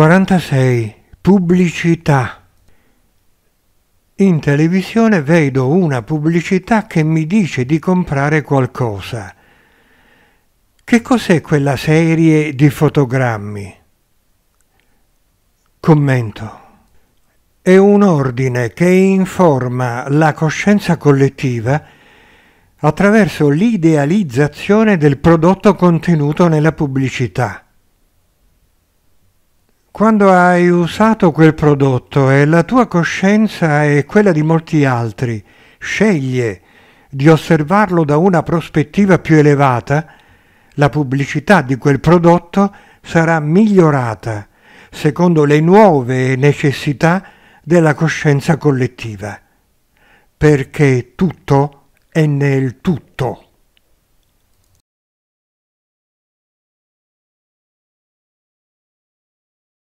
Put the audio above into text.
46. Pubblicità. In televisione vedo una pubblicità che mi dice di comprare qualcosa. Che cos'è quella serie di fotogrammi? Commento. È un ordine che informa la coscienza collettiva attraverso l'idealizzazione del prodotto contenuto nella pubblicità quando hai usato quel prodotto e eh, la tua coscienza e quella di molti altri sceglie di osservarlo da una prospettiva più elevata, la pubblicità di quel prodotto sarà migliorata secondo le nuove necessità della coscienza collettiva, perché tutto è nel tutto.